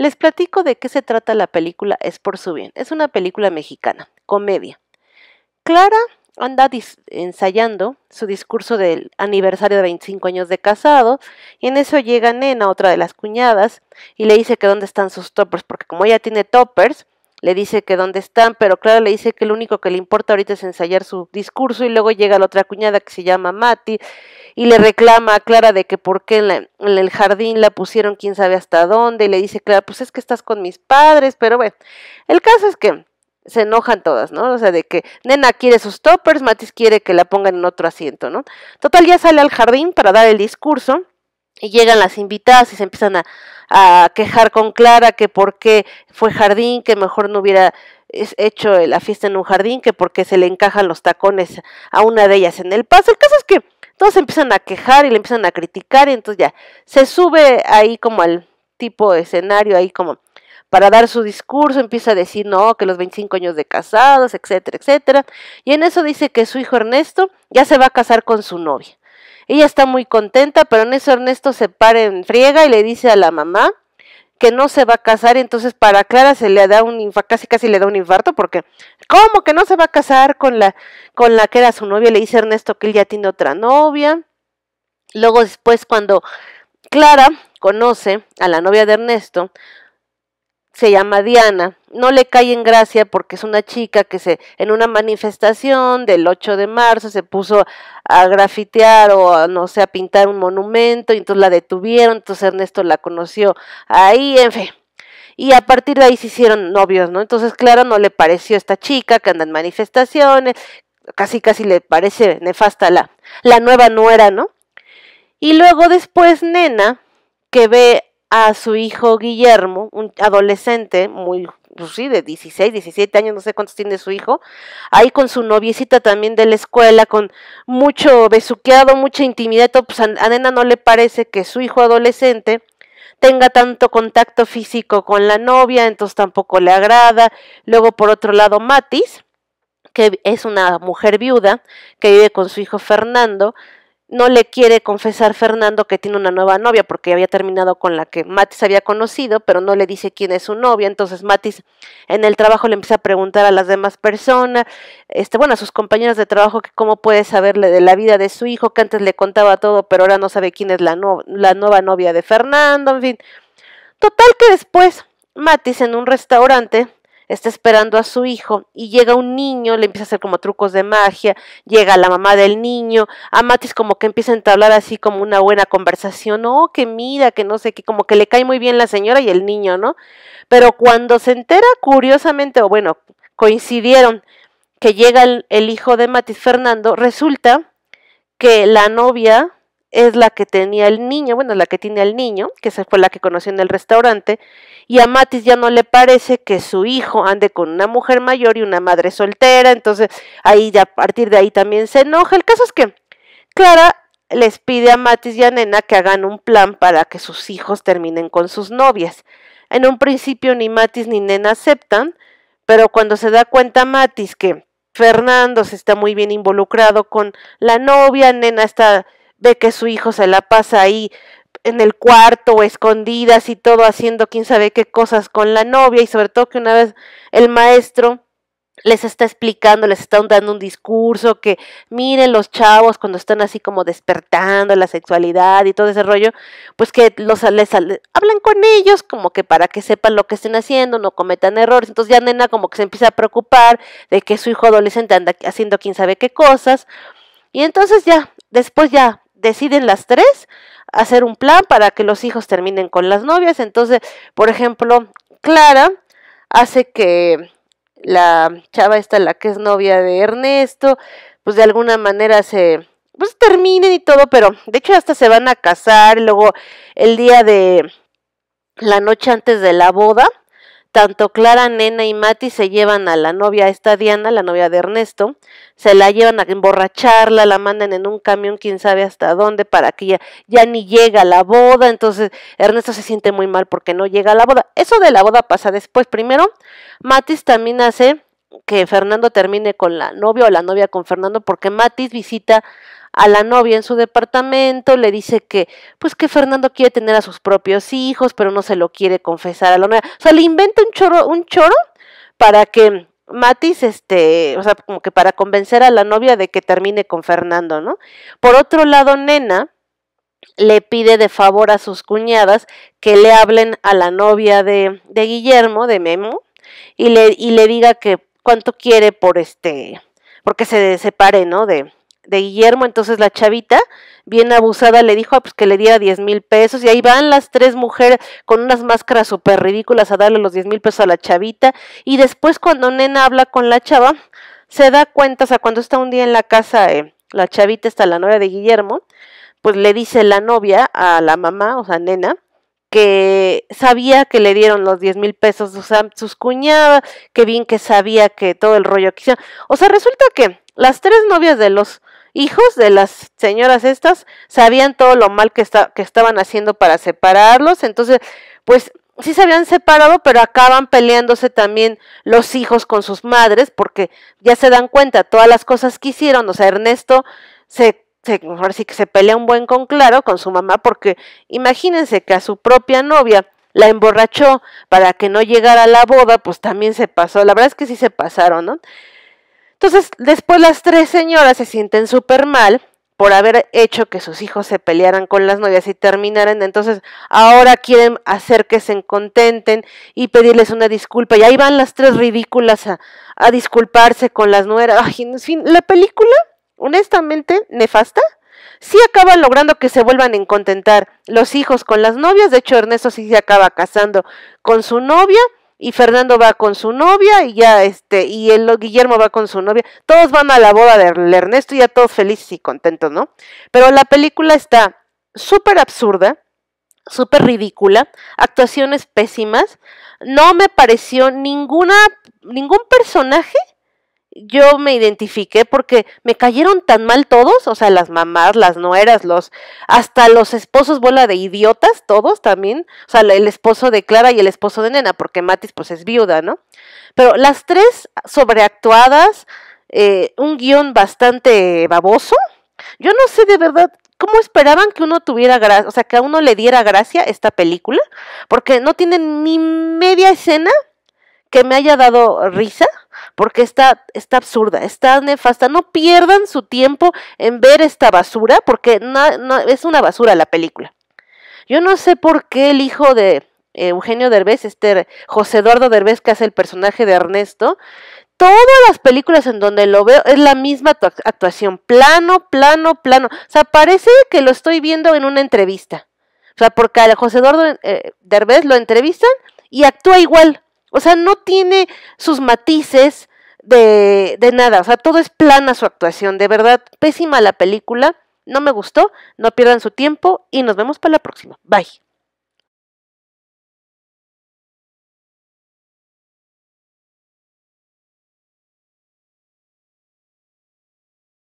Les platico de qué se trata la película Es por su bien. Es una película mexicana, comedia. Clara anda ensayando su discurso del aniversario de 25 años de casado y en eso llega Nena, otra de las cuñadas, y le dice que dónde están sus toppers, porque como ella tiene toppers, le dice que dónde están, pero Clara le dice que lo único que le importa ahorita es ensayar su discurso y luego llega la otra cuñada que se llama Mati y le reclama a Clara de que por qué en, el jardín la pusieron quién sabe hasta dónde y le dice Clara, pues es que estás con mis padres, pero bueno, el caso es que se enojan todas, ¿no? O sea, de que Nena quiere sus toppers, Matis quiere que la pongan en otro asiento, ¿no? Total, ya sale al jardín para dar el discurso y llegan las invitadas y se empiezan a, quejar con Clara que por qué fue jardín, que mejor no hubiera hecho la fiesta en un jardín, que porque se le encajan los tacones a una de ellas en el paso. El caso es que todos empiezan a quejar y le empiezan a criticar y entonces ya se sube ahí como al tipo de escenario, ahí como para dar su discurso, empieza a decir, no, que los 25 años de casados, etcétera, etcétera. Y en eso dice que su hijo Ernesto ya se va a casar con su novia. Ella está muy contenta, pero en eso Ernesto se para en friega y le dice a la mamá que no se va a casar, entonces para Clara se le da un infarto, casi casi le da un infarto, porque ¿cómo que no se va a casar con la, con la que era su novia? Le dice Ernesto que él ya tiene otra novia. Luego después cuando Clara conoce a la novia de Ernesto, se llama Diana. No le cae en gracia porque es una chica que se en una manifestación del 8 de marzo se puso a grafitear o no sé, a pintar un monumento y entonces la detuvieron, entonces Ernesto la conoció ahí, en fin. Y a partir de ahí se hicieron novios, ¿no? Entonces, claro, no le pareció esta chica que anda en manifestaciones, casi casi le parece nefasta la, la nueva nuera, ¿no? Y luego después Nena, que ve a su hijo Guillermo, un adolescente, muy, pues sí, de 16, 17 años, no sé cuántos tiene su hijo, ahí con su noviecita también de la escuela, con mucho besuqueado, mucha intimidad, pues a Nena no le parece que su hijo adolescente tenga tanto contacto físico con la novia, entonces tampoco le agrada. Luego, por otro lado, Matis, que es una mujer viuda que vive con su hijo Fernando, no le quiere confesar Fernando que tiene una nueva novia porque había terminado con la que Matis había conocido, pero no le dice quién es su novia. Entonces Matis en el trabajo le empieza a preguntar a las demás personas, este, bueno, a sus compañeros de trabajo que cómo puede saberle de la vida de su hijo, que antes le contaba todo, pero ahora no sabe quién es la, la nueva novia de Fernando, en fin. Total que después Matis en un restaurante está esperando a su hijo y llega un niño, le empieza a hacer como trucos de magia, llega la mamá del niño, a Matis como que empieza a entablar así como una buena conversación, oh, que mira, que no sé qué, como que le cae muy bien la señora y el niño, ¿no? Pero cuando se entera curiosamente, o bueno, coincidieron que llega el, el hijo de Matis Fernando, resulta que la novia es la que tenía el niño, bueno, la que tiene el niño, que esa fue la que conoció en el restaurante, y a Matis ya no le parece que su hijo ande con una mujer mayor y una madre soltera, entonces ahí ya a partir de ahí también se enoja. El caso es que Clara les pide a Matis y a Nena que hagan un plan para que sus hijos terminen con sus novias. En un principio ni Matis ni Nena aceptan, pero cuando se da cuenta Matis que Fernando se está muy bien involucrado con la novia, Nena está ve que su hijo se la pasa ahí en el cuarto o escondidas y todo haciendo quién sabe qué cosas con la novia y sobre todo que una vez el maestro les está explicando, les está dando un discurso que miren los chavos cuando están así como despertando la sexualidad y todo ese rollo, pues que los les, hablan con ellos como que para que sepan lo que estén haciendo, no cometan errores. Entonces ya nena como que se empieza a preocupar de que su hijo adolescente anda haciendo quién sabe qué cosas. Y entonces ya, después ya deciden las tres hacer un plan para que los hijos terminen con las novias. Entonces, por ejemplo, Clara hace que la chava esta, la que es novia de Ernesto, pues de alguna manera se pues terminen y todo, pero de hecho hasta se van a casar, luego el día de la noche antes de la boda, tanto Clara, Nena y Mati se llevan a la novia, esta Diana, la novia de Ernesto, se la llevan a emborracharla, la mandan en un camión, quién sabe hasta dónde, para que ya, ya ni llega a la boda, entonces Ernesto se siente muy mal porque no llega a la boda. Eso de la boda pasa después. Primero, Matis también hace que Fernando termine con la novia o la novia con Fernando porque Matis visita a la novia en su departamento, le dice que, pues que Fernando quiere tener a sus propios hijos, pero no se lo quiere confesar a la novia. O sea, le inventa un choro, un choro para que Matis, este, o sea, como que para convencer a la novia de que termine con Fernando, ¿no? Por otro lado, Nena le pide de favor a sus cuñadas que le hablen a la novia de, de Guillermo, de Memo, y le, y le diga que cuánto quiere por este, porque se separe, ¿no? De, de Guillermo, entonces la chavita, bien abusada, le dijo ah, pues que le diera 10 mil pesos y ahí van las tres mujeres con unas máscaras súper ridículas a darle los 10 mil pesos a la chavita y después cuando Nena habla con la chava, se da cuenta, o sea, cuando está un día en la casa, eh, la chavita está la novia de Guillermo, pues le dice la novia a la mamá, o sea, Nena, que sabía que le dieron los 10 mil pesos, o sea, sus cuñadas, que bien que sabía que todo el rollo que O sea, resulta que las tres novias de los hijos de las señoras estas sabían todo lo mal que, está, que estaban haciendo para separarlos, entonces pues sí se habían separado, pero acaban peleándose también los hijos con sus madres, porque ya se dan cuenta todas las cosas que hicieron. O sea, Ernesto se, se que se pelea un buen con Claro, con su mamá, porque imagínense que a su propia novia la emborrachó para que no llegara a la boda, pues también se pasó. La verdad es que sí se pasaron, ¿no? Entonces, después las tres señoras se sienten súper mal por haber hecho que sus hijos se pelearan con las novias y terminaran. Entonces, ahora quieren hacer que se contenten y pedirles una disculpa. Y ahí van las tres ridículas a, disculparse con las nueras. en fin, la película, honestamente, nefasta sí acaba logrando que se vuelvan a contentar los hijos con las novias. De hecho, Ernesto sí se acaba casando con su novia y Fernando va con su novia y ya este y el Guillermo va con su novia. Todos van a la boda de Ernesto y ya todos felices y contentos, ¿no? Pero la película está súper absurda, súper ridícula, actuaciones pésimas. No me pareció ninguna ningún personaje yo me identifiqué porque me cayeron tan mal todos, o sea, las mamás, las nueras, los hasta los esposos bola de idiotas, todos también, o sea, el esposo de Clara y el esposo de Nena, porque Matis pues es viuda, ¿no? Pero las tres sobreactuadas, eh, un guión bastante baboso, yo no sé de verdad ¿cómo esperaban que uno tuviera gracia, o sea, que a uno le diera gracia esta película? Porque no tienen ni media escena que me haya dado risa porque está, está absurda, está nefasta. No pierdan su tiempo en ver esta basura, porque no, es una basura la película. Yo no sé por qué el hijo de eh, Eugenio Derbez, este José Eduardo Derbez, que hace el personaje de Ernesto, todas las películas en donde lo veo es la misma actuación, plano, plano, plano. O sea, parece que lo estoy viendo en una entrevista. O sea, porque a José Eduardo eh, Derbez lo entrevistan y actúa igual. O sea, no tiene sus matices de, nada. O sea, todo es plana su actuación. De verdad, pésima la película. No me gustó. No pierdan su tiempo y nos vemos para la próxima. Bye.